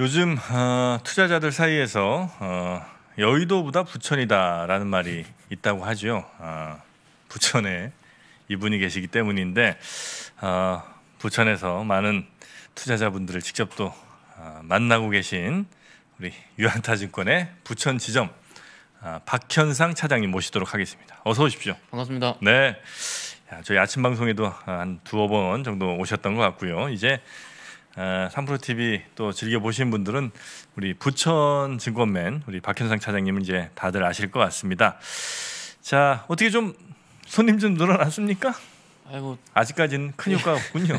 요즘 어, 투자자들 사이에서 어, 여의도보다 부천이다라는 말이 있다고 하죠. 어, 부천에 이분이 계시기 때문인데 어, 부천에서 많은 투자자분들을 직접 또 아, 만나고 계신 우리 유한타증권의 부천 지점 아, 박현상 차장님 모시도록 하겠습니다. 어서 오십시오. 반갑습니다. 네, 저희 아침 방송에도 한 두어 번 정도 오셨던 것 같고요. 이제 어, 삼프로 TV 또 즐겨 보신 분들은 우리 부천 증권맨 우리 박현상 차장님은 이제 다들 아실 것 같습니다. 자 어떻게 좀 손님 좀 늘어났습니까? 아이고. 아직까지는 큰 예. 효과가 없군요.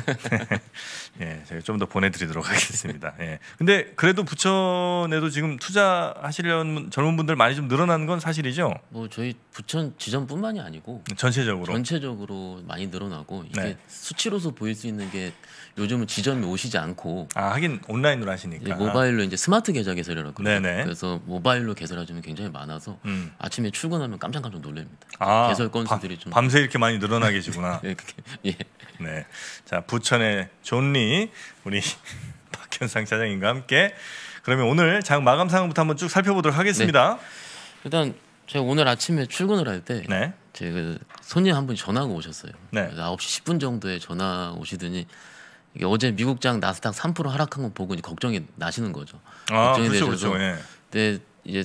네. 예, 제가 좀 더 보내드리도록 하겠습니다. 예. 근데 그래도 부천에도 지금 투자하시려는 젊은 분들 많이 좀 늘어나는 건 사실이죠. 뭐 저희 부천 지점뿐만이 아니고 전체적으로 전체적으로 많이 늘어나고 이게 네. 수치로서 보일 수 있는 게 요즘은 지점이 오시지 않고 아 하긴 온라인으로 하시니까 모바일로 이제 스마트 계좌 개설이라고 네네. 그래서 모바일로 개설하시면 굉장히 많아서 음. 아침에 출근하면 깜짝깜짝 놀랍니다. 아, 개설 건수들이 좀 밤새 이렇게 많이 늘어나 계시구나. 예, 이렇게. 예. 네. 자, 부천의 존리 우리 박현상 차장님과 함께 그러면 오늘 장 마감 상황부터 한번 쭉 살펴보도록 하겠습니다. 네. 일단 제가 오늘 아침에 출근을 할때 네. 제가 그 손님 한 분이 전화가 오셨어요. 네. 9시 10분 정도에 전화 오시더니 이게 어제 미국장 나스닥 3% 하락한 거 보고 이제 걱정이 나시는 거죠. 아, 걱정이 그렇죠, 되셔서 그렇죠. 네. 이제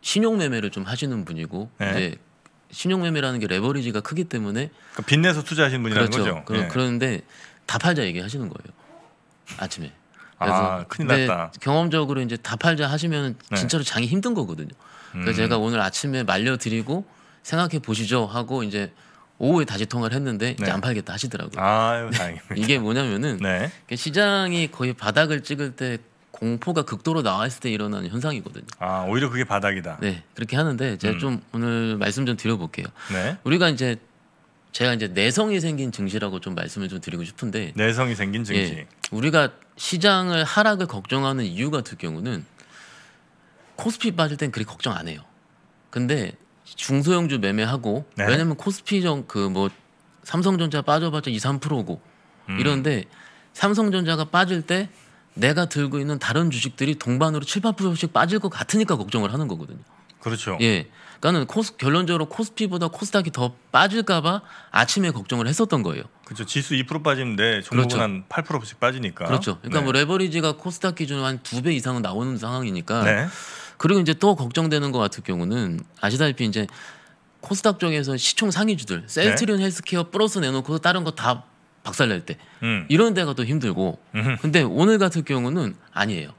신용 매매를 좀 하시는 분이고 네. 이제 신용매매라는 게 레버리지가 크기 때문에 그러니까 빚내서 투자하신 분이라는 그렇죠. 거죠. 그, 예. 그런데 다 팔자 얘기하시는 거예요. 아침에. 아, 그래서 아, 큰일 났다. 경험적으로 이제 다 팔자 하시면 네. 진짜로 장이 힘든 거거든요. 그래서 음. 제가 오늘 아침에 말려드리고 생각해 보시죠 하고 이제 오후에 다시 통화를 했는데 이제 네. 안 팔겠다 하시더라고요. 아유, 다행입니다. 이게 뭐냐면은 네. 시장이 거의 바닥을 찍을 때 공포가 극도로 나왔을때 일어나는 현상이거든요. 아 오히려 그게 바닥이다. 네 그렇게 하는데 제가 음. 좀 오늘 말씀 좀 드려볼게요. 네. 우리가 이제 제가 이제 내성이 생긴 증시라고 좀 말씀을 좀 드리고 싶은데 내성이 생긴 예, 증시. 예, 우리가 시장을 하락을 걱정하는 이유 같은 경우는 코스피 빠질 땐 그리 걱정 안 해요. 근데 중소형주 매매하고 네. 왜냐면 코스피 정그뭐 삼성전자 빠져봤자 2, 3%고 음. 이런데 삼성전자가 빠질 때 내가 들고 있는 다른 주식들이 동반으로 7, 8%씩 빠질 것 같으니까 걱정을 하는 거거든요. 그렇죠. 예. 그러니까는 코스, 결론적으로 코스피보다 코스닥이 더 빠질까봐 아침에 걱정을 했었던 거예요. 그렇죠. 지수 2%빠지는데 종목은 그렇죠. 한 8%씩 빠지니까. 그렇죠. 그러니까 네. 뭐 레버리지가 코스닥 기준으로 한 두 배 이상은 나오는 상황이니까. 네. 그리고 이제 또 걱정되는 것 같은 경우는 아시다시피 이제 코스닥 쪽에서 시총 상위주들 네. 셀트리온 네. 헬스케어 플러스 내놓고 다른 거다 박살낼 때 음. 이런 데가 더 힘들고 음흠. 근데 오늘 같은 경우는 아니에요.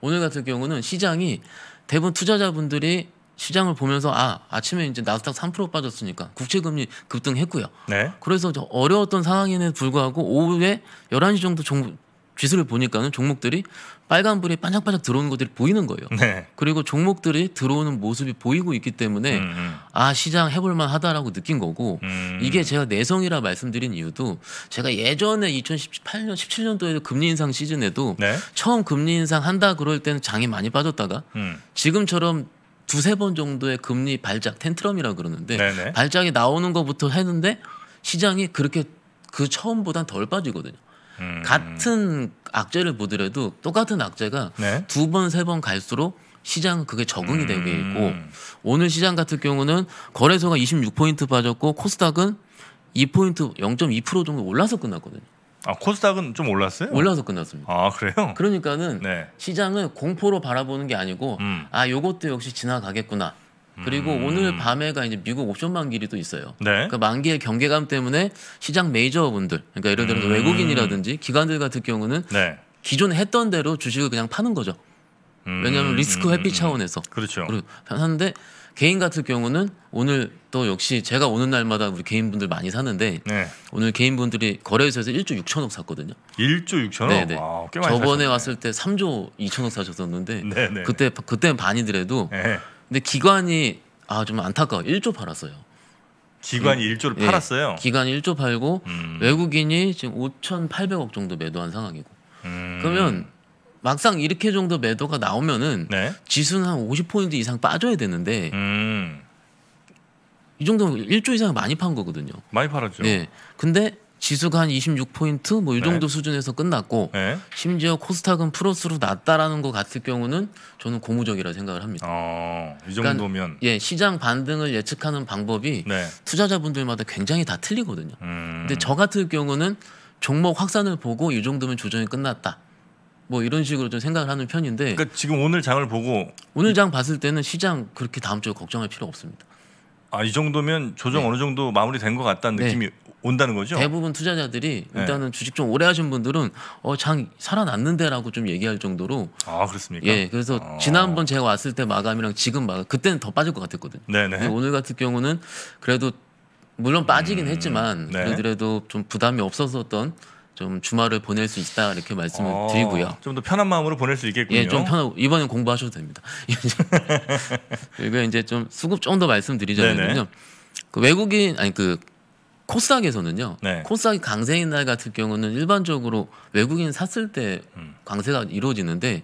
오늘 같은 경우는 시장이 대부분 투자자분들이 시장을 보면서 아 아침에 이제 나스닥 3% 빠졌으니까 국채금리 급등했고요. 네. 그래서 저 어려웠던 상황에는 불구하고 오후에 11시 정도 종, 기술을 보니까는 종목들이 빨간불이 반짝반짝 들어오는 것들이 보이는 거예요. 네. 그리고 종목들이 들어오는 모습이 보이고 있기 때문에 음. 음. 아 시장 해볼만 하다라고 느낀 거고 음. 이게 제가 내성이라 말씀드린 이유도 제가 예전에 2018년 17년도에 금리 인상 시즌에도 네. 처음 금리 인상 한다 그럴 때는 장이 많이 빠졌다가 음. 지금처럼 두세 번 정도의 금리 발작 텐트럼이라 그러는데 네네. 네. 발작이 나오는 것부터 했는데 시장이 그렇게 그 처음보단 덜 빠지거든요. 음. 같은 악재를 보더라도 똑같은 악재가 네? 두번 세 번 갈수록 시장 그게 적응이 음. 되게 있고 오늘 시장 같은 경우는 거래소가 26포인트 빠졌고 코스닥은 2포인트 0.2% 정도 올라서 끝났거든요. 아 코스닥은 좀 올랐어요? 올라서 끝났습니다. 아 그래요? 그러니까는 네. 시장을 공포로 바라보는 게 아니고 음. 아 요것도 역시 지나가겠구나. 그리고 음. 오늘 밤에가 이제 미국 옵션 만기일이 또 있어요. 네. 그 만기의 경계감 때문에 시장 메이저분들, 그러니까 예를 들어서 음. 외국인이라든지 기관들 같은 경우는 네. 기존에 했던 대로 주식을 그냥 파는 거죠. 음. 왜냐하면 리스크 회피 음. 차원에서. 그렇죠. 하는데 개인 같은 경우는 오늘 또 역시 제가 오는 날마다 우리 개인분들 많이 사는데 네. 오늘 개인분들이 거래소에서 1조 6천억 샀거든요. 1조 6천억? 네네. 와, 저번에 사셨네. 왔을 때 3조 2천억 사셨었는데 네네. 네. 그때 그때는 반이더라도 네. 근데 기관이 아 좀 안타까워 1조 팔았어요. 기관이 1조를 음. 예. 팔았어요. 기관이 1조 팔고 음. 외국인이 지금 5,800억 정도 매도한 상황이고. 음. 그러면 막상 이렇게 정도 매도가 나오면은 네? 지수는 한 50포인트 이상 빠져야 되는데 음. 이 정도면 1조 이상 많이 판 거거든요. 많이 팔았죠. 네. 근데 지수가 한 26포인트 뭐 이 정도 네. 수준에서 끝났고 네. 심지어 코스닥은 플러스로 났다라는 것 같을 경우는 저는 고무적이라 생각을 합니다. 어, 이 그러니까 정도면 그러니까, 예 시장 반등을 예측하는 방법이 네. 투자자분들마다 굉장히 다 틀리거든요. 음. 근데 저 같은 경우는 종목 확산을 보고 이 정도면 조정이 끝났다. 뭐 이런 식으로 좀 생각을 하는 편인데 그러니까 지금 오늘 장을 보고 오늘 장 봤을 때는 시장 그렇게 다음 주에 걱정할 필요 없습니다. 아이 정도면 조정 네. 어느 정도 마무리된 것 같다는 네. 느낌이 온다는 거죠? 대부분 투자자들이 네. 일단은 네. 주식 좀 오래 하신 분들은 어 장 살아났는데라고 좀 얘기할 정도로 아 그렇습니까? 예, 그래서 아. 지난번 제가 왔을 때 마감이랑 지금 마감 그때는 더 빠질 것 같았거든요. 네네. 예, 오늘 같은 경우는 그래도 물론 빠지긴 음, 했지만 네. 그래도 좀 부담이 없었었던 좀 주말을 보낼 수 있다 이렇게 말씀을 어, 드리고요. 좀 더 편한 마음으로 보낼 수 있겠군요. 예, 좀 편하고 이번엔 공부하셔도 됩니다. 예, 그리고 이제 좀 수급 좀 더 말씀드리자면요. 그 외국인 아니 그 코스닥에서는요. 네. 코스닥이 강세인 날 같은 경우는 일반적으로 외국인 샀을 때 음. 강세가 이루어지는데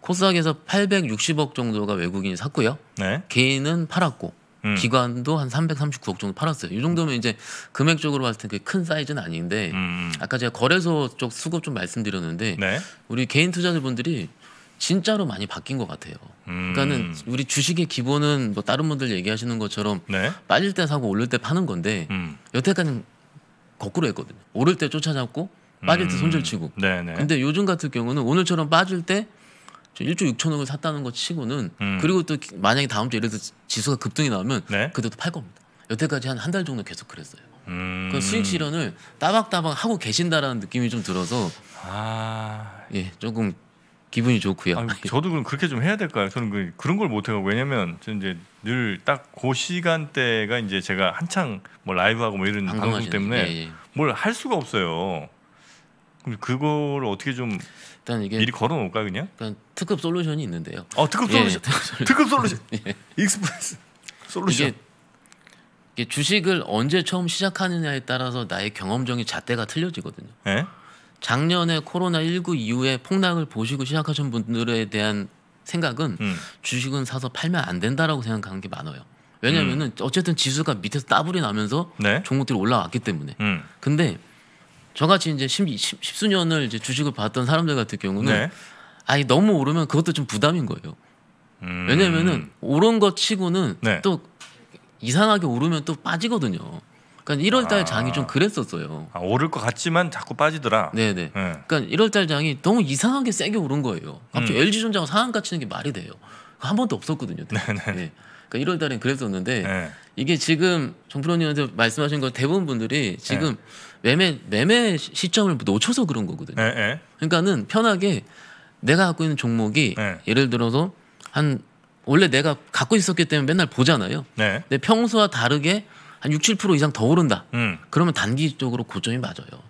코스닥에서 860억 정도가 외국인이 샀고요. 네. 개인은 팔았고 음. 기관도 한 339억 정도 팔았어요. 이 정도면 이제 금액적으로 봤을 때 큰 사이즈는 아닌데 음, 음. 아까 제가 거래소 쪽 수급 좀 말씀드렸는데 네. 우리 개인 투자자분들이 진짜로 많이 바뀐 것 같아요. 음. 그러니까는 우리 주식의 기본은 뭐 다른 분들 얘기하시는 것처럼 네? 빠질 때 사고 오를 때 파는 건데 음. 여태까지는 거꾸로 했거든요. 오를 때 쫓아잡고 빠질 때 음. 손절치고. 네네. 근데 요즘 같은 경우는 오늘처럼 빠질 때 1조 6천 억을 샀다는 것 치고는 음. 그리고 또 만약에 다음 주에 이래서 지수가 급등이 나오면 네? 그때도 팔 겁니다. 여태까지 한 한 달 정도 계속 그랬어요. 그 수익 실현을 따박따박 하고 계신다라는 느낌이 좀 들어서 아... 예 조금 기분이 좋고요. 아니, 예. 저도 그럼 그렇게 좀 해야 될까요? 저는 그, 그런 걸 못해요. 왜냐면 저는 이제 늘 딱 그 시간대가 이제 제가 한창 뭐 라이브하고 뭐 이런 방송 때문에 예, 예. 뭘할 수가 없어요. 그럼 그걸 어떻게 좀 일단 이게 미리 걸어놓을까 그냥? 그러 특급 솔루션이 있는데요. 어 특급 예, 솔루션, 예, 특급 솔루션, 예. 익스프레스 솔루션. 이게, 이게 주식을 언제 처음 시작하느냐에 따라서 나의 경험적인 잣대가 틀려지거든요. 예? 작년에 코로나19 이후에 폭락을 보시고 시작하신 분들에 대한 생각은 음. 주식은 사서 팔면 안 된다라고 생각하는 게 많아요. 왜냐면은 음. 어쨌든 지수가 밑에서 따블이 나면서 네? 종목들이 올라왔기 때문에. 음. 근데 저같이 이제 십, 십, 수년을 이제 주식을 봤던 사람들 같은 경우는 네? 아니 너무 오르면 그것도 좀 부담인 거예요. 음. 왜냐면은 오른 것 치고는 네. 또 이상하게 오르면 또 빠지거든요. 그러니까 1월달 아. 장이 좀 그랬었어요. 아, 오를 것 같지만 자꾸 빠지더라. 네네. 네. 네. 그러니까 1월달 장이 너무 이상하게 세게 오른 거예요. 갑자기 음. LG 전자가 상한가 치는 게 말이 돼요. 한 번도 없었거든요. 네네. 네. 네. 그러니까 1월달엔 그랬었는데 네. 이게 지금 정프로님한테 말씀하신 거 대부분 분들이 지금 네. 매매 매매 시점을 놓쳐서 그런 거거든요. 그러니까는 편하게 내가 갖고 있는 종목이 예를 들어서 한 원래 내가 갖고 있었기 때문에 맨날 보잖아요. 근데 평소와 다르게 한 6, 7% 이상 더 오른다. 음. 그러면 단기적으로 고점이 맞아요.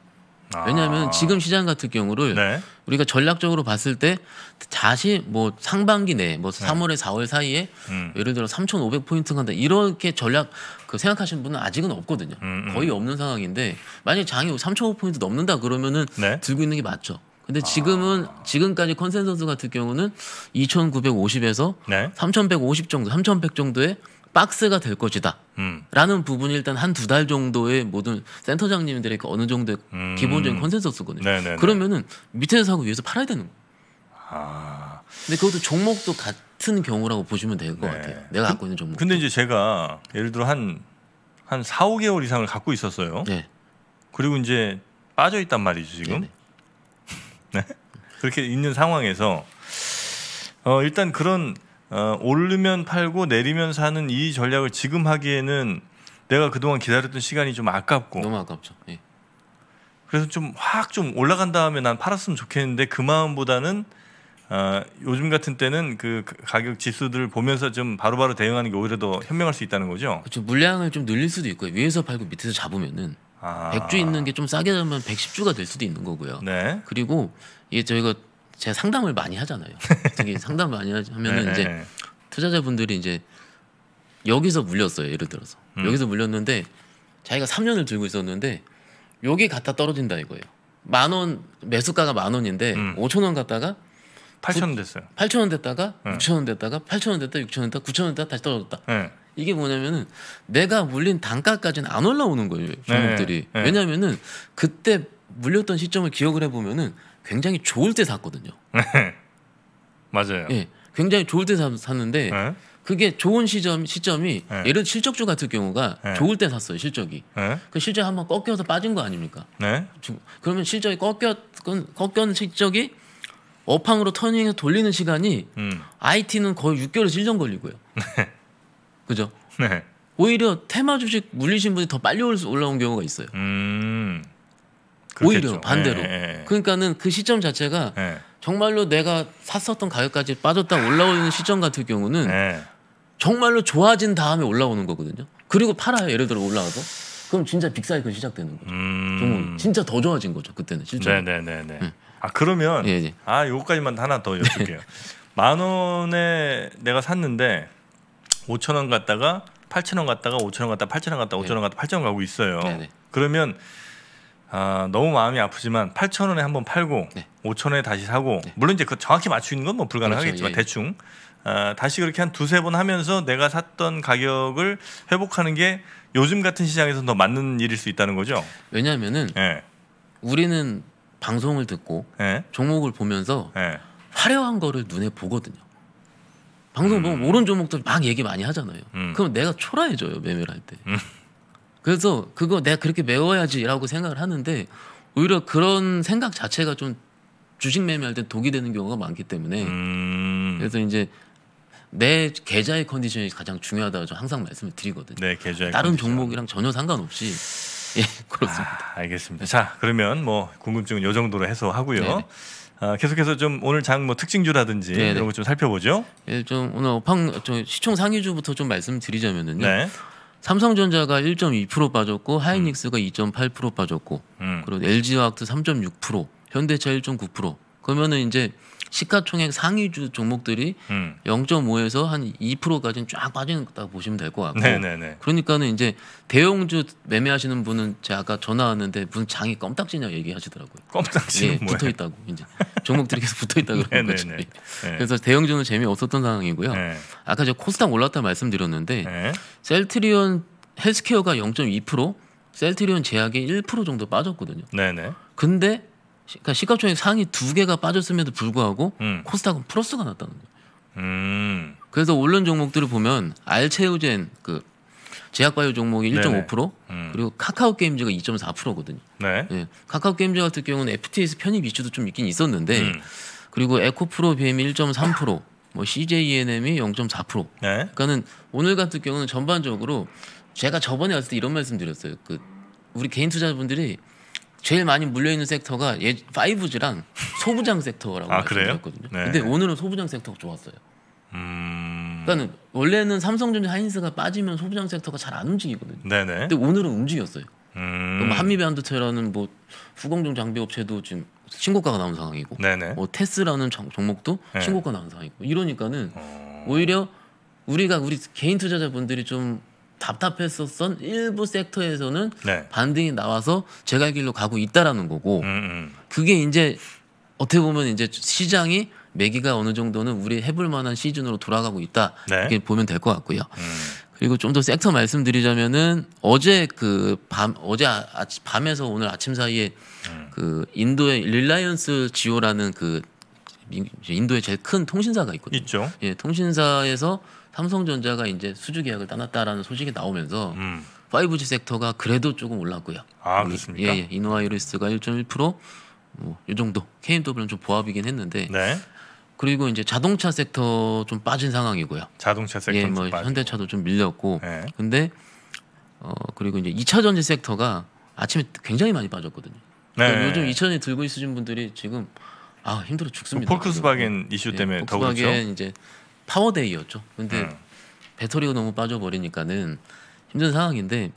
아. 왜냐하면 지금 시장 같은 경우를 네. 우리가 전략적으로 봤을 때 다시 뭐 상반기 내에 뭐 3월에 네. 4월 사이에 음. 예를 들어 3,500포인트 간다 이렇게 전략 그 생각하시는 분은 아직은 없거든요. 음, 음. 거의 없는 상황인데 만약에 장이 3,500포인트 넘는다 그러면은 네. 들고 있는 게 맞죠. 근데 아. 지금은 아... 지금까지 컨센서스 같은 경우는 2,950에서 네. 3,150 정도, 3,100 정도의 박스가 될 것이다. 음. 라는 부분이 일단 한 두 달 정도의 모든 센터장님들의 그 어느 정도의 음. 기본적인 컨센서스거든요. 네네네. 그러면은 밑에서 사고 위에서 팔아야 되는 거예요. 아. 근데 그것도 종목도 같은 경우라고 보시면 될것 네. 같아요. 내가 그 갖고 있는 종목. 근데 이제 제가 예를 들어 한, 한 4, 5개월 이상을 갖고 있었어요. 네. 그리고 이제 빠져 있단 말이죠, 지금. 네. 그렇게 있는 상황에서 어, 일단 그런 어, 오르면 팔고 내리면 사는 이 전략을 지금 하기에는 내가 그동안 기다렸던 시간이 좀 아깝고 너무 아깝죠. 예. 그래서 좀 확 좀 올라간 다음에 난 팔았으면 좋겠는데 그 마음보다는 어, 요즘 같은 때는 그 가격 지수들을 보면서 좀 바로바로 대응하는 게 오히려 더 현명할 수 있다는 거죠. 그렇죠. 물량을 좀 늘릴 수도 있고요. 위에서 팔고 밑에서 잡으면은 아. 100주 있는 게 좀 싸게 되면 110주가 될 수도 있는 거고요. 네. 그리고 이게 저희가 제가 상담을 많이 하잖아요. 되게 상담 많이 하면은 네, 이제 네, 네. 투자자분들이 이제 여기서 물렸어요. 예를 들어서 음. 여기서 물렸는데 자기가 3년을 들고 있었는데 여기 갖다 떨어진다 이거예요. 만 원 매수가가 만 원인데 음. 5천 원 갖다가 8천 원 됐어요. 8천 원 됐다가 네. 6천 원 됐다가 8천 원 됐다 6천 원 됐다 9천 원 됐다 다시 떨어졌다. 네. 이게 뭐냐면은 내가 물린 단가까지는 안 올라오는 거예요 종목들이. 네. 왜냐면은 그때 물렸던 시점을 기억을 해보면은 굉장히 좋을 때 샀거든요. 맞아요. 예, 굉장히 좋을 때 샀는데 에? 예? 그게 좋은 시점 시점이 에? 예. 예를 들어 실적주 같은 경우가 에? 예. 좋을 때 샀어요 실적이. 그 실적 한번 꺾여서 빠진 거 아닙니까? 네. 그러면 실적이 꺾였 꺾였 실적이 업황으로 터닝해 돌리는 시간이 음. IT는 거의 6개월 에 1년 걸리고요. 네. 그죠? 네. 오히려 테마 주식 물리신 분이 더 빨리 올라온 경우가 있어요. 음. 오히려 반대로. 예, 예, 예. 그러니까는 그 시점 자체가 예. 정말로 내가 샀었던 가격까지 빠졌다 올라오는 시점 같은 경우는 예. 정말로 좋아진 다음에 올라오는 거거든요. 그리고 팔아요. 예를 들어 올라와서 그럼 진짜 빅사이클 시작되는 거죠. 음... 진짜 더 좋아진 거죠. 그때는 실제로. 네네네. 음. 예. 아 그러면 예, 예. 아 요거까지만 하나 더 여쭐게요. 네. 만 원에 내가 샀는데 5천 원 갔다가 8천 원 갔다가 5천 원 갔다가 8천 원 갔다가 5천 원 갔다가 8천 원 가고 있어요. 네네. 네. 그러면 아, 너무 마음이 아프지만 8천 원에 한번 팔고 네. 5천 원에 다시 사고 네. 물론 이제 그 정확히 맞추는 건 뭐 불가능하겠지만 그렇죠. 예. 대충 아, 다시 그렇게 한 두세 번 하면서 내가 샀던 가격을 회복하는 게 요즘 같은 시장에서 더 맞는 일일 수 있다는 거죠. 왜냐하면은 예. 우리는 방송을 듣고 예. 종목을 보면서 예. 화려한 거를 눈에 보거든요. 방송 보면 음. 오른 종목들막 얘기 많이 하잖아요. 음. 그럼 내가 초라해져요 매매를 할 때. 음. 그래서 그거 내가 그렇게 메워야지라고 생각을 하는데 오히려 그런 생각 자체가 좀 주식 매매할 때 독이 되는 경우가 많기 때문에 음... 그래서 이제 내 계좌의 컨디션이 가장 중요하다고 항상 말씀을 드리거든요. 네, 계좌 다른 컨디션. 종목이랑 전혀 상관없이 예, 그렇습니다. 아, 알겠습니다. 자, 그러면 뭐 궁금증은 요 정도로 해소하고요. 네, 네. 아, 계속해서 좀 오늘 장 뭐 특징주라든지 네네. 네. 이런 거 좀 살펴보죠. 예, 좀 오늘 시총 상위주부터 좀 말씀드리자면은요. 네. 삼성전자가 1.2% 빠졌고 음. 하이닉스가 음. 2.8% 빠졌고 음. 그리고 LG화학도 3.6% 현대차 1.9% 그러면은 이제 시가총액 상위주 종목들이 음. 0.5에서 한 2%까지는 쫙 빠진다고 보시면 될 것 같고 네네네. 그러니까는 이제 대형주 매매하시는 분은 제가 아까 전화 왔는데 무슨 장이 껌딱지냐 얘기하시더라고요. 껌딱지 예, 붙어 있다고 이제 종목들이 계속 붙어 있다고 그런 러 거죠. 예. 네. 그래서 대형주는 재미 없었던 상황이고요. 네. 아까 제가 코스닥 올랐다 말씀드렸는데 네. 셀트리온 헬스케어가 0.2%, 셀트리온 제약이 1% 정도 빠졌거든요. 네네. 근데 그러니까 시가총액 상위 두 개가 빠졌음에도 불구하고 음. 코스닥은 플러스가 났다는 거예요. 음. 그래서 오른 종목들을 보면 알체우젠 그 제약바이오 종목이 1.5% 음. 그리고 카카오 게임즈가 2.4%거든요. 네. 예. 카카오 게임즈 같은 경우는 FTS 편입 이슈도 좀 있긴 있었는데 음. 그리고 에코프로 BM이 1.3%, 뭐 CJENM이 0.4%. 네. 그러니까는 오늘 같은 경우는 전반적으로 제가 저번에 왔을 때 이런 말씀드렸어요. 그 우리 개인 투자자분들이 제일 많이 물려 있는 섹터가 예 5G랑 소부장 섹터라고 아, 말씀드렸거든요. 네. 근데 오늘은 소부장 섹터가 좋았어요. 음... 그러니까 원래는 삼성전자 하인스가 빠지면 소부장 섹터가 잘 안 움직이거든요. 네네. 근데 오늘은 움직였어요. 음... 한미반도체라는 뭐 후공정 장비 업체도 지금 신고가가 나온 상황이고, 네네. 뭐 테스라는 정, 종목도 네. 신고가 나온 상황이고 이러니까는 어... 오히려 우리가 우리 개인 투자자분들이 좀 답답했었던 일부 섹터에서는 네. 반등이 나와서 제갈 길로 가고 있다라는 거고 음, 음. 그게 이제 어떻게 보면 이제 시장이 매기가 어느 정도는 우리 해볼 만한 시즌으로 돌아가고 있다 네. 이렇게 보면 될 것 같고요. 음. 그리고 좀 더 섹터 말씀드리자면은 어제 그 밤 어제 아, 침 밤에서 오늘 아침 사이에 음. 그 인도의 릴라이언스 지오라는 그 인도의 제일 큰 통신사가 있거든요. 있죠. 예, 통신사에서 삼성전자가 이제 수주 계약을 따놨다라는 소식이 나오면서 음. 5G 섹터가 그래도 조금 올랐고요. 아 그렇습니까? 예, 예. 이노아이리스가 1.1%, 뭐이 정도. KMW는 좀 보합이긴 했는데. 네. 그리고 이제 자동차 섹터 좀 빠진 상황이고요. 자동차 섹터 예, 뭐 현대차도 좀 밀렸고. 네. 근데 어 그리고 이제 2차 전지 섹터가 아침에 굉장히 많이 빠졌거든요. 네. 그러니까 요즘 2차 전지 들고 있으신 분들이 지금 아 힘들어 죽습니다. 뭐 그스바겐 이슈 예, 때문에 예, 더 그렇죠. 이제 파워데이였죠. 근데 음. 배터리가 너무 빠져버리니까는 힘든 상황인데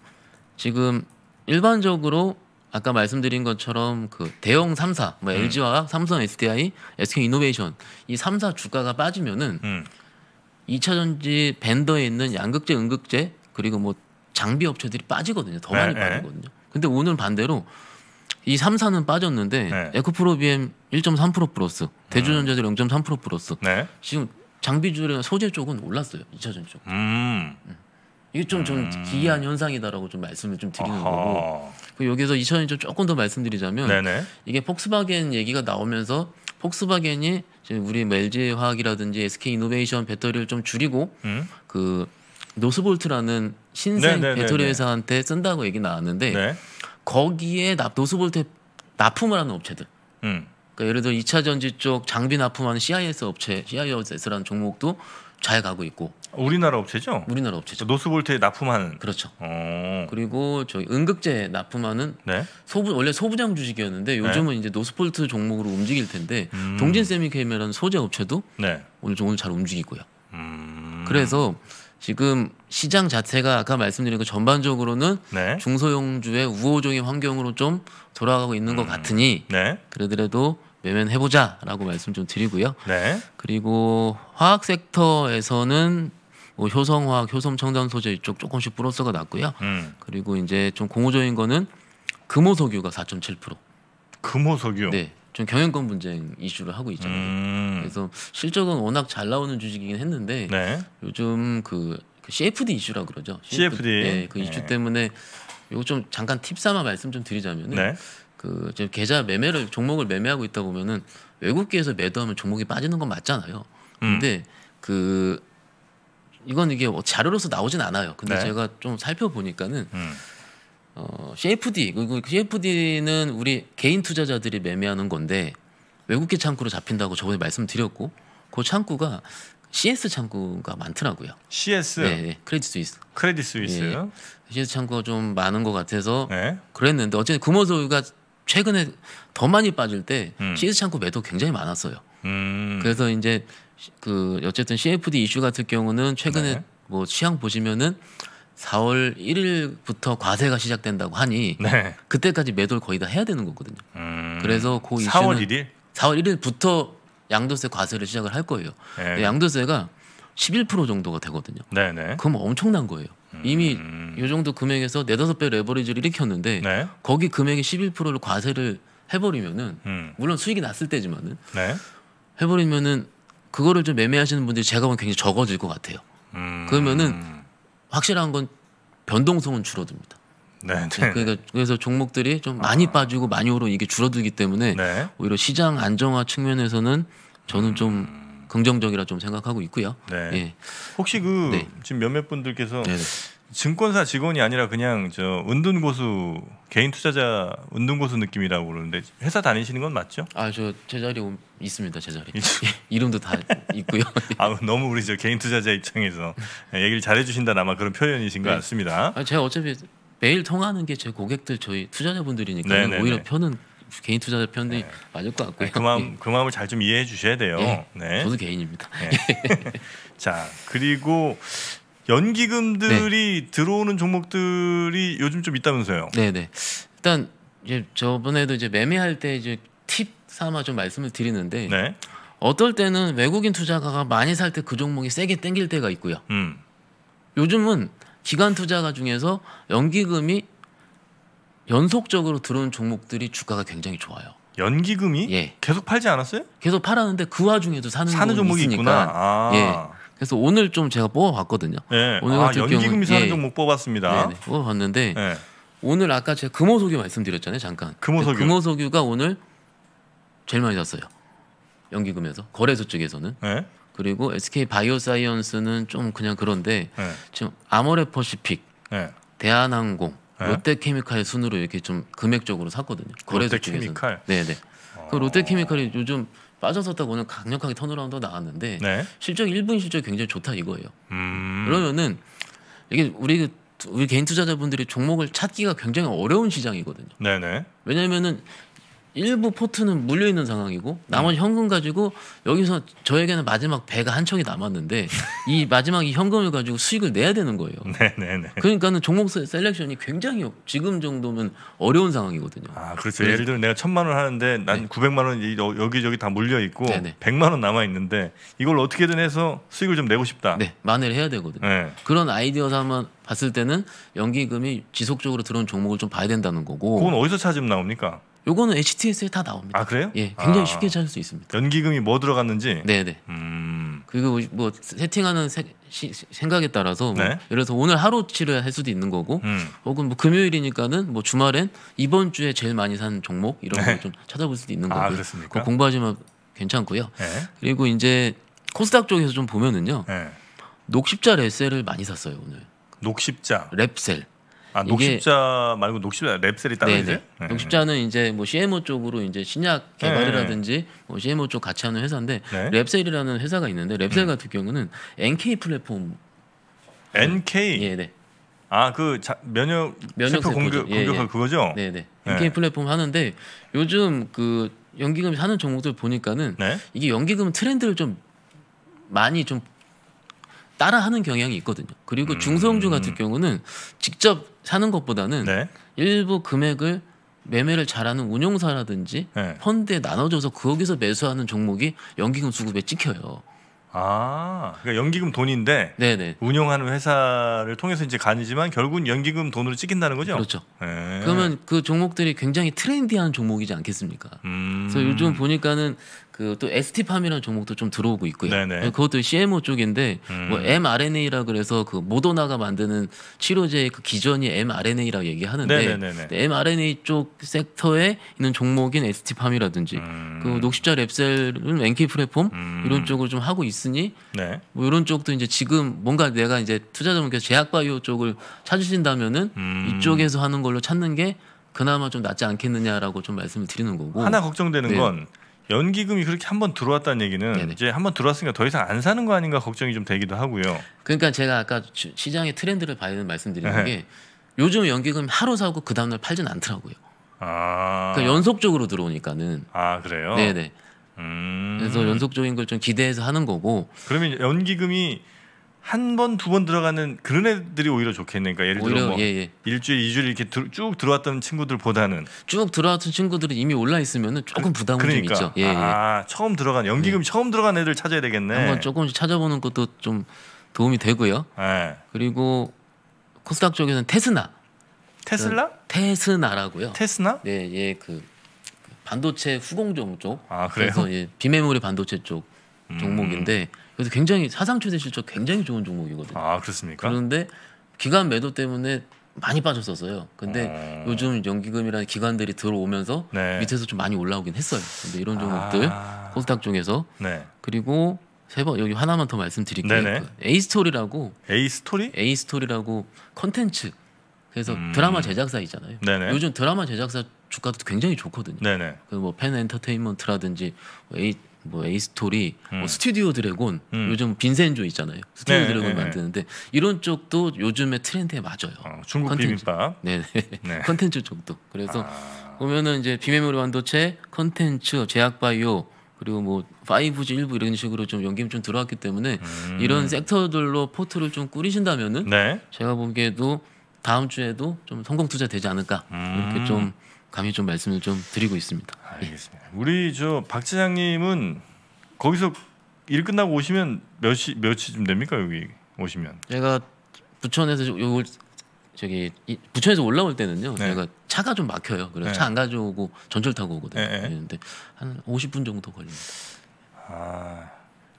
지금 일반적으로 아까 말씀드린 것처럼 그 대형 3사, 뭐 음. LG화학, 삼성 SDI, SK 이노베이션 이 3사 주가가 빠지면은 음. 2차 전지 벤더에 있는 양극재, 음극재 그리고 뭐 장비 업체들이 빠지거든요. 더 네, 많이 에, 네. 빠지거든요. 에. 근데 오늘 반대로 이 3사는 빠졌는데 네. 에코프로비엠 1.3% 플러스, 대주전자들 음. 0.3% 플러스. 네. 지금 장비줄이나 소재 쪽은 올랐어요. 2차전 쪽. 음. 음. 이게 좀좀 음. 기이한 현상이다라고 좀 말씀을 좀 드리는 아하. 거고 그 여기서 2차전 쪽 조금 더 말씀드리자면 네네. 이게 폭스바겐 얘기가 나오면서 폭스바겐이 지금 우리 뭐 LG 화학이라든지 SK 이노베이션 배터리를 좀 줄이고 음? 그 노스볼트라는 신생 네네네네. 배터리 회사한테 쓴다고 얘기 나왔는데 네. 거기에 노스볼트 납품을 하는 업체들 음. 그러니까 예를 들어 2차 전지 쪽 장비 납품하는 CIS 업체, CIS라는 종목도 잘 가고 있고. 우리나라 업체죠? 우리나라 업체죠. 노스볼트에 납품하는. 그렇죠. 오. 어. 그리고 저희 응극제 납품하는 네? 소부 원래 소부장 주식이었는데 네. 요즘은 네? 이제 노스볼트 종목으로 움직일 텐데 음. 동진 세미케미라는 소재 업체도 네. 오늘 종일 잘 움직이고요. 음. 그래서 지금 시장 자체가 아까 말씀드린 것 그 전반적으로는 네. 중소형주의 우호적인 환경으로 좀 돌아가고 있는 음. 것 같으니 네. 그러더라도 매면해보자라고 말씀 좀 드리고요. 네. 그리고 화학 섹터에서는 뭐 효성화학, 효성첨단 소재 이쪽 조금씩 플러스가 났고요. 음. 그리고 이제 좀공허적인 거는 금호석유가 4.7%. 금호석유. 네. 좀 경영권 분쟁 이슈를 하고 있잖아요. 음. 그래서 실적은 워낙 잘 나오는 주식이긴 했는데 네. 요즘 그 CFD 그 이슈라 그러죠. CFD. 네, 그 이슈 네. 때문에 요거 좀 잠깐 팁 삼아 말씀 좀 드리자면은 네. 그 지금 계좌 매매를 종목을 매매하고 있다 보면은 외국계에서 매도하면 종목이 빠지는 건 맞잖아요. 음. 근데 음. 그 이건 이게 뭐 자료로서 나오진 않아요. 근데 네. 제가 좀 살펴보니까는 음. 어, CFD 그, 그 CFD는 우리 개인 투자자들이 매매하는 건데 외국계 창구로 잡힌다고 저번에 말씀드렸고 그 창구가 CS 창구가 많더라고요. CS 네, 네. 크레딧 스위스. 크레딧 스위스. 네. 예, 예. CS 창구가 좀 많은 것 같아서 네. 그랬는데 어쨌든 금호소유가 최근에 더 많이 빠질 때 음. CS 창고 매도 굉장히 많았어요. 음. 그래서 이제 그 어쨌든 CFD 이슈 같은 경우는 최근에 네. 뭐 시향 보시면은 4월 1일부터 과세가 시작된다고 하니 네. 그때까지 매도를 거의 다 해야 되는 거거든요. 음. 그래서 그이슈 4월 1일 4월 1일부터 양도세 과세를 시작을 할 거예요. 네. 양도세가 11% 정도가 되거든요. 네네. 네. 그럼 엄청난 거예요. 이미 음. 이 정도 금액에서 네다섯 배 레버리지를 일으켰는데 네. 거기 금액의 11%를 과세를 해버리면은 음. 물론 수익이 났을 때지만은 네. 해버리면은 그거를 좀 매매하시는 분들이 제가 보면 굉장히 적어질 것 같아요. 음. 그러면은 확실한 건 변동성은 줄어듭니다. 네, 네 그러니까 네. 그래서 종목들이 좀 아. 많이 아. 빠지고 많이 오르 이게 줄어들기 때문에 네. 오히려 시장 안정화 측면에서는 저는 좀 음. 긍정적이라 좀 생각하고 있고요. 네. 예. 혹시 그 네. 지금 몇몇 분들께서 네네. 네. 증권사 직원이 아니라 그냥 저 은둔 고수 개인 투자자 은둔 고수 느낌이라고 그러는데 회사 다니시는 건 맞죠? 아저 제자리 있습니다 제자리 예, 이름도 다 있고요. 아 너무 우리 저 개인 투자자 입장에서 얘기를 잘해주신다 아마 그런 표현이신 것 네. 같습니다. 아, 제가 어차피 매일 통하는 게 제 고객들 저희 투자자분들이니까 네, 네, 오히려 표는 개인 투자자 편이 네. 맞을 것 같고요. 네, 그 마음 예. 그 마음을 잘 좀 이해해 주셔야 돼요. 네. 네. 저도 개인입니다. 네. 자 그리고 연기금들이 네. 들어오는 종목들이 요즘 좀 있다면서요? 네네. 일단 이제 저번에도 이제 매매할 때 이제 팁 삼아 좀 말씀을 드리는데 어떨 때는 외국인 투자가가 많이 살 때 그 종목이 세게 땡길 때가 있고요. 음. 요즘은 기관 투자가 중에서 연기금이 연속적으로 들어온 종목들이 주가가 굉장히 좋아요. 연기금이 예. 계속 팔지 않았어요? 계속 팔았는데 그 와중에도 사는, 사는 종목이 있으니까. 있구나. 아. 예. 그래서 오늘 좀 제가 뽑아봤거든요. 예. 오늘 아, 같은 연기금이 경우는, 사는 예. 종목 뽑았습니다. 네네, 뽑아봤는데 예. 오늘 아까 제가 금호석유 말씀드렸잖아요. 잠깐. 금호석유. 금호석유가 오늘 제일 많이 샀어요. 연기금에서 거래소 쪽에서는. 예. 그리고 SK 바이오사이언스는 좀 그냥 그런데 예. 지금 아모레퍼시픽, 예. 대한항공 예? 롯데케미칼의 순으로 이렇게 좀 금액적으로 샀거든요. 거래소 롯데케미칼. 네네. 그 어... 그 롯데케미칼이 요즘 빠져섰다고는 강력하게 턴어라운드 나왔는데 네? 실적 1분 실적 굉장히 좋다 이거예요. 음... 그러면은 이게 우리 그, 우리 개인 투자자분들이 종목을 찾기가 굉장히 어려운 시장이거든요. 네네. 왜냐면은 일부 포트는 물려 있는 상황이고 나머지 네. 현금 가지고 여기서 저에게는 마지막 배가 한 척이 남았는데 이 마지막 이 현금을 가지고 수익을 내야 되는 거예요. 네네네. 네, 네. 그러니까는 종목 셀렉션이 굉장히 지금 정도면 어려운 상황이거든요. 아 그렇죠. 예를 들면 내가 천만 원 하는데 난 구백만 네. 원 여기 저기 다 물려 있고 백만원 남아 있는데 이걸 어떻게든 해서 수익을 좀 내고 싶다. 네, 만회를 해야 되거든요. 네. 그런 아이디어 삼만 봤을 때는 연기금이 지속적으로 들어온 종목을 좀 봐야 된다는 거고. 그건 어디서 찾으면 나옵니까? 요거는 HTS에 다 나옵니다. 아 그래요? 예, 굉장히 아. 쉽게 찾을 수 있습니다. 연기금이 뭐 들어갔는지. 네네. 네. 음. 그리고 뭐 세팅하는 세, 시, 생각에 따라서 뭐 네. 예를 들어서 오늘 하루치를 할 수도 있는 거고, 음. 혹은 뭐 금요일이니까는 뭐 주말엔 이번 주에 제일 많이 산 종목 이런 네. 걸좀 찾아볼 수도 있는 아, 거고요. 아, 그렇습니까? 공부하지만 괜찮고요. 네. 그리고 이제 코스닥 쪽에서 좀 보면은요, 네. 녹십자 레셀을 많이 샀어요 오늘. 녹십자. 랩셀. 아, 녹십자 말고 녹십자 랩셀이 따로 이제 네. 녹십자는 이제 뭐 CMO 쪽으로 이제 신약 네. 개발이라든지 뭐 CMO 쪽 같이 하는 회사인데 네. 랩셀이라는 회사가 있는데 랩셀 음. 같은 경우는 NK 플랫폼 NK 예, 네. 아그 면역 면역 세포 공격 예, 공격할 예, 예. 그거죠? 네네. NK 예. 플랫폼 하는데 요즘 그 연기금 하는 종목들 보니까는 네? 이게 연기금 트렌드를 좀 많이 좀 따라하는 경향이 있거든요. 그리고 음. 중소형주 같은 경우는 직접 사는 것보다는 네. 일부 금액을 매매를 잘하는 운용사라든지 네. 펀드에 나눠줘서 거기서 매수하는 종목이 연기금 수급에 찍혀요. 아, 그러니까 연기금 돈인데 네네. 운용하는 회사를 통해서 이제 가니지만 결국은 연기금 돈으로 찍힌다는 거죠. 그렇죠. 에. 네. 그러면 그 종목들이 굉장히 트렌디한 종목이지 않겠습니까? 음. 그래서 요즘 보니까는 그또 ST팜이라는 종목도 좀 들어오고 있고요. 네네. 예, 그것도 CMO 쪽인데 뭐 음. 뭐 mRNA라 그래서 그 모더나가 만드는 치료제의 그 기전이 mRNA라고 얘기하는데 네네네네. mRNA 쪽 섹터에 있는 종목인 ST팜이라든지 음. 그 녹십자 랩셀은 NK 플랫폼 음. 이런 쪽으로좀 하고 있으니 네. 뭐 이런 쪽도 이제 지금 뭔가 내가 이제 투자자분께서 제약바이오 쪽을 찾으신다면은 음. 이쪽에서 하는 걸로 찾는 게 그나마 좀 낫지 않겠느냐라고 좀 말씀을 드리는 거고 하나 걱정되는 네. 건 연기금이 그렇게 한 번 들어왔다는 얘기는 네네. 이제 한번 들어왔으니까 더 이상 안 사는 거 아닌가 걱정이 좀 되기도 하고요. 그러니까 제가 아까 시장의 트렌드를 봐야 되는 말씀드리는 네. 게 요즘 연기금 하루 사고 그 다음날 팔진 않더라고요. 아. 그러니까 연속적으로 들어오니까는. 아 그래요? 네네. 음... 그래서 연속적인 걸 좀 기대해서 하는 거고. 그러면 연기금이 한 번, 두 번 들어가는 그런 애들이 오히려 좋겠는가 그러니까 예를 들어 오히려, 뭐 예, 예. 일주일, 이주일 이렇게 들- 쭉 들어왔던 친구들보다는 쭉 들어왔던 친구들이 이미 올라 있으면 조금 그, 부담이 그러니까 있죠. 예, 예. 아 처음 들어간 연기금 예. 처음 들어간 애들 찾아야 되겠네. 한번 조금씩 찾아보는 것도 좀 도움이 되고요. 예. 그리고 코스닥 쪽에서는 테스나, 테슬라? 테스나라고요. 테스나? 네, 예, 그, 그 반도체 후공정 쪽. 아, 그래서 예, 비메모리 반도체 쪽 종목인데 음. 그래서 굉장히 사상 최대 실적 굉장히 좋은 종목이거든요. 아 그렇습니까? 그런데 기간 매도 때문에 많이 빠졌었어요. 근데 어... 요즘 연기금이라는 기관들이 들어오면서 네. 밑에서 좀 많이 올라오긴 했어요. 근데 이런 아. 종목들 아... 코스닥 중에서 네. 그리고 세 번 여기 하나만 더 말씀드릴게요. 에이 그 스토리라고 A 스토리 A 스토리라고 컨텐츠 그래서 음... 드라마 제작사 있잖아요. 네네. 요즘 드라마 제작사 주가도 굉장히 좋거든요. 그뭐 팬 엔터테인먼트라든지 에이 뭐뭐 에이스토리, 뭐 음. 뭐 스튜디오 드래곤, 음. 요즘 빈센조 있잖아요. 스튜디오 네, 네 드래곤 네, 네, 만드는데 이런 쪽도 요즘의 트렌드에 맞아요. 어, 중국 컨텐츠. 비빔밥. 네네. 네. 컨텐츠 쪽도. 그래서 아. 보면은 이제 비메모리 반도체, 컨텐츠, 제약바이오 그리고 뭐 5G 일부 이런 식으로 좀연기이좀 들어왔기 때문에 음. 이런 섹터들로 포트를 좀 꾸리신다면은 제가 보기에도 다음 주에도 좀 성공 투자 되지 않을까 이렇게 음. 좀 감히 좀 말씀을 좀 드리고 있습니다. 예. 알겠습니다. 예. 우리 저 박지장님은 거기서 일 끝나고 오시면 몇 시 몇 시쯤 됩니까 여기 오시면? 제가 부천에서 요걸 저기 부천에서 올라올 때는요. 네. 제가 차가 좀 막혀요. 그래서 네. 차안 가져오고 전철 타고 오거든요. 네, 네. 그런데 한 50분 정도 걸립니다. 아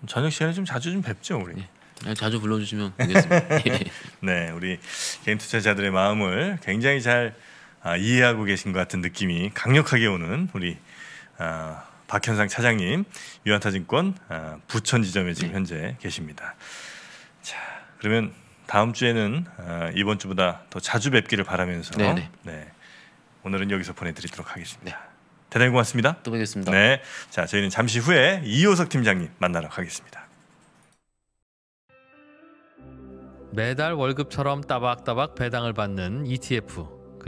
저녁 시간에 좀 자주 좀 뵙죠 우리. 예. 네, 자주 불러주시면 오겠습니다. 예. 네, 우리 개인 투자자들의 마음을 굉장히 잘 아, 이해하고 계신 것 같은 느낌이 강력하게 오는 우리 아, 박현상 차장님 유한타증권 아, 부천 지점에 지금 네. 현재 계십니다. 자 그러면 다음 주에는 이번 주보다 더 자주 뵙기를 바라면서 네네. 네. 네, 오늘은 여기서 보내드리도록 하겠습니다. 네. 대단히 고맙습니다. 또 뵙겠습니다. 네, 자 저희는 잠시 후에 이호석 팀장님 만나러 가겠습니다. 매달 월급처럼 따박따박 배당을 받는 ETF.